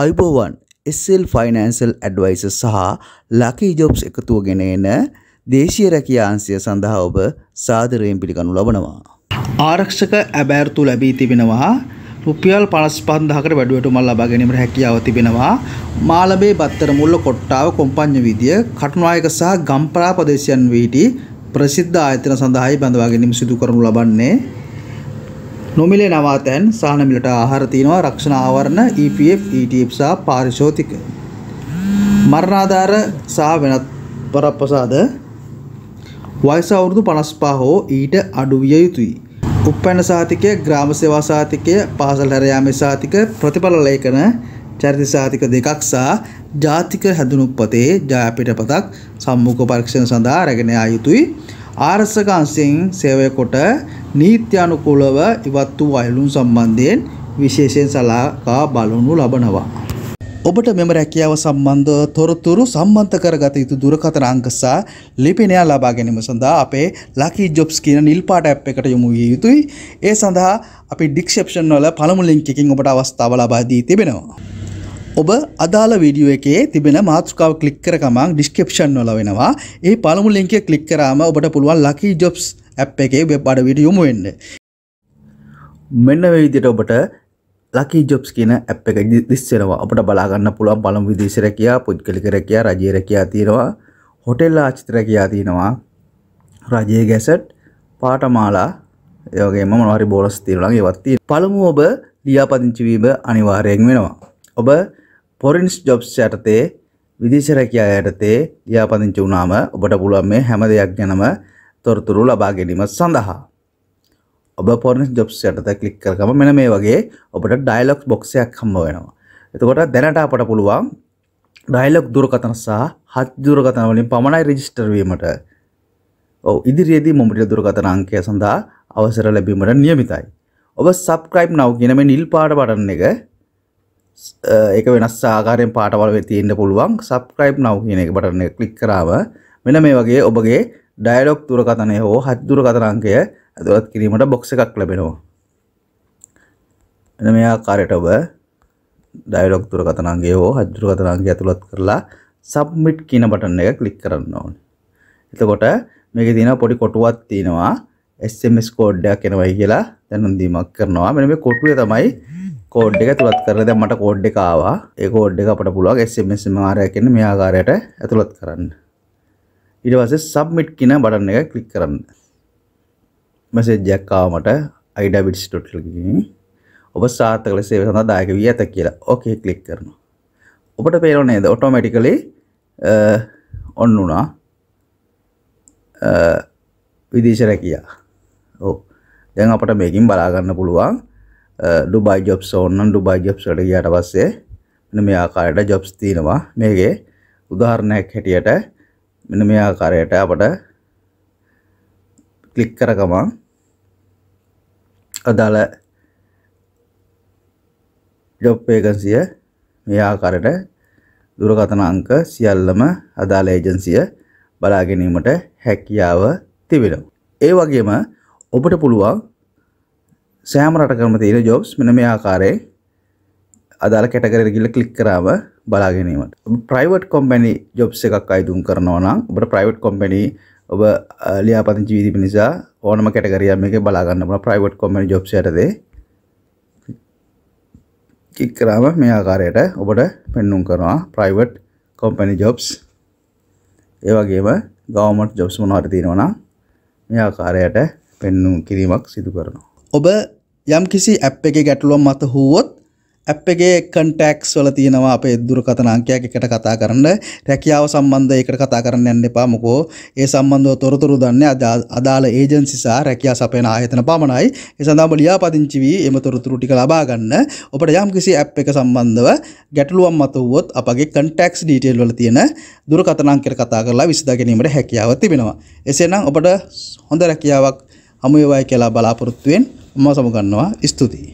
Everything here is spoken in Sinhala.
අයිබෝවන් SL ෆයිනන්සල් ඇඩ්වයිස සහ ලකී ජොබ්ස් එකතුව ගෙන එන දේශීය රැකියාංශය සඳහා ඔබ සාදරයෙන් පිළිගනු ලබනවා. ආරක්ෂක ඇබෑරතු ලැබී තිබෙනවා රුපියල් පනස් පන්දහකට වැඩුවට මල් ලබා ගැනීමට හැකියාව තිබෙනවා මාලබේ බත්තර මුල්ල කොට්ටාව කොම්පඤ්ඤ විදිය කටුනායක සහ ගම්පරා ප්‍රදේශයන් වීටි ප්‍රසිද්ධ ආයතන සඳහායි බඳවා ගැනීම සිදු කරනු ලබන්නේ නොමිලේ නවාතැන් සානමිලට ආහාර තියෙනවා රක්ෂණ ආවරණ EPF ETF සහ පාරිශෝතික මරණාධාර සහ වෙනත් වරප්‍රසාද වයස අවුරුදු 55 හෝ ඊට අඩු විය යුතුයි. උප්පැන්න සාතිකය, ග්‍රාම සේවා සාතිකය, පාසල් හැර යාමේ සාතික, ප්‍රතිඵල ලේඛන, චරිත සාතික දෙකක් සහ ජාතික හැඳුනුම්පතේ ජයපිටපතක් සම්මුඛ පරීක්ෂණ සඳහා රැගෙන යා යුතුයි. ආරසක අංශයෙන් සේවය කොට නීත්‍යානුකූලව ඉවත් වූ අයලුන් සම්බන්ධයෙන් විශේෂයෙන් සලකා බලනු ලබනවා. ඔබට මෙම රැකියාව සම්බන්ධ තොරතුරු සම්බන්ධ කරගත යුතු දුරකථන අංක සහ ලිපිනය ලබා ගැනීම සඳහා අපේ ලකී ජොබ්ස් කියන නිල් පාට ඇප් එකට යොමු විය යුතුයි. ඒ සඳහා අපි ඩික්ෂප්ෂන් වල පළමු ලින්ක් එකකින් ඔබට අවස්ථාව ලබා දී තිබෙනවා. ඔබ අදාළ වීඩියෝ එකේ තිබෙන මාතෘකාව ක්ලික් කර ගමන් ඩිස්ක්‍රිප්ෂන් වල වෙනවා. ඒ පළමු ලින්ක් එක ක්ලික් කරාම ඔබට පුළුවන් ලකී ජොබ්ස් ඇප් එකේ වෙබ් අඩවිට යොමු වෙන්න මෙන්න වෙයිදිට ඔබට ලකි ජොබ්ස් කියන ඇප් එක දිස්සෙනවා අපට බලාගන්න පුළුවන් පළමු විදේශ රැකියා පුද්ගලික රැකියා රජයේ රැකියා තියෙනවා හොටෙල් ආචිත රැකියා තියෙනවා රජයේ ගැසට් පාඨමාලා ඒ වගේම මොනවා හරි බෝනස් තියෙනවා ඒවත් තියෙනවා පළමු ඔබ ලියාපදිංචි වීම අනිවාර්යෙන් වෙනවා ඔබ ෆොරින්ස් ජොබ්ස් යටතේ විදේශ රැකියා යටතේ ලියාපදිංචි වුණාම ඔබට පුළුවන් මේ හැම දෙයක් ගැනම තොරතුරු ලබා ගැනීම සඳහා ඔබ පොර්න ජොබ්ස් යටත කලික් කරකම මෙන මේ වගේ ඔබට ඩයිලොක් බොක්ෂයක් හම්බ වෙනවා එතකොට දැනට අපට පුළුවන් ඩයිලොක් දුරකතන සහ හත් දුරකතන වලින් පමණයි රෙජිස්ටර් වීමට ඔව් ඉදිරියේදී මොඹට දුරකතන අංකය සඳහා අවසර ලැබීමට නියමිතයි ඔබ සබ්ස්ක්‍රයිබ් නව් කියන මේ නිල් පාට බටන් එක ඒක වෙනස් ආකාරයෙන් පාටවල වෙ තියෙන්න පුළුවන් සබ්ස්ක්‍රයිබ් නව් කියන එක බටන් එක ක්ලික් කරාම මෙන්න මේ වගේ ඔබගේ ඩයිලොක් දුරකතනය හෝ හත් දුරකතනංකය ඇතුළත් කිරීමට බොක්ස එකක් ලැබෙනවා. එන මෙයා කාරයටව ඩයිලොක් දුරකතනන්ගේ හෝ හදුරකතනන්ගේ ඇතුළත් කරලා සබ්මිට් කියන බටන එක කලික් කරන්න ඕන. එතකොට මේක තියෙන පොඩි කොටුවත් තියෙනවා SMS කෝඩ්ඩයක් එනවයි කියලා දැනුම්දීමක් කරනවා මෙන මේ කොටුවේ තමයි කෝඩ් එක ඇතුළත් කරලා දැන් මට කෝඩ් එක ආවා ඒ කෝඩ් එක අපට පුළුවන් SMS මාරයක් එන්න මේ ආකාරයට ඇතුළත් කරන්න ඊට පස්සේ සබ්මිට් කියන බටන් එක ක්ලික් කරන්න. මැසේජ් එකක් ආවමට iDavids.l ගිහින් ඔබ සාර්ථක ලෙස සේවය සඳහා දායක වී ඇත කියලා. ඕකේ ක්ලික් කරනවා. ඔබට පේනව නේද? ඔටෝමැටිකලි ඔන් uh, වුණා. Uh, විදේශ රැකියා. ඔව්. දැන් අපට මේකින් බලා ගන්න පුළුවන් ඩුබයි uh, ජොබ්ස් ඕන නම් ඩුබයි ජොබ්ස් වලට ගියාට පස්සේ මෙන්න මේ ආකාරයට ජොබ්ස් තියෙනවා. මේකේ උදාහරණයක් හැටියට මෙන්න මේ ආකාරයට අපට ක්ලික් කර ගමන් අදාළ ජොබ් වේකන්සිය මේ ආකාරයට දුරකථන අංක සියල්ලම අදාළ ඒජන්සිය බලා ගැනීමට හැකියාව තිබෙනවා. ඒ වගේම ඔබට පුළුවන් සෑම රටකම තියෙන ජොබ්ස් මෙන්න මේ ආකාරයෙන් අදාළ කැටගරියට ගිහිල්ලා ක්ලික් කරාම බලාගැනීමට ප්‍රයිවට් කොම්පැනි ජොබ්ස එකක් අයිතුම් කරනවනම් ඔබට ප්‍රයිවට් කොම්පැනි ඔබ ලියාපති ජීවිත නිසා ඕනම කැටගරිය මේක බලාගන්න බල ප්‍රයිවට් කොම්පැනි ජොබ්ස යටතේ කික් කරාම මේ ආකාරයට ඔබට පෙන්නුම් කරනවා ප්‍රයිවට් කොම්පැනි ජොබ්ස් ඒ වගේම ගවමට ජොබ්ස් මොනවට තියෙනවනම් මේ ආකාරයට පෙන්නුම් කිරීමක් සිදු කරනවා ඔබ යම් කිසි ඇප් එකේ ගැටලුවක් මත හුවොත් ඇප්ගේ කන්ටක්ස් වල තියෙනවා අපේ දුරකථන අංකයක් එකට කතා කරන්න රැකියාව සම්බන්ධ ඒකට කතා කරන්න යන්න එපා මොකෝ ඒ සම්බන්ධව තොරතුරු දන්නේ අදාළ ඒජන්සි සහ රැකියා සපයන ආයතන පමණයි ඒ සඳහා ඔබ ලියාපදිංචි වී එම තොරතුරු ටික ලබා ගන්න ඔබට යම්කිසි ඇප් එක සම්බන්ධව ගැටලුවක් මතුවුවොත් අපගේ කන්ටක්ස් ඩීටේල් වල තියෙන දුරකථන අංකයට කතා කරලා විසඳා ගැනීමට හැකියාව තිබෙනවා එසේනම් ඔබට හොඳ රැකියාවක් හමු වේවායි කියලා බලාපොරොත්තු වෙන් මම සමුගන්නවා ස්තුතියි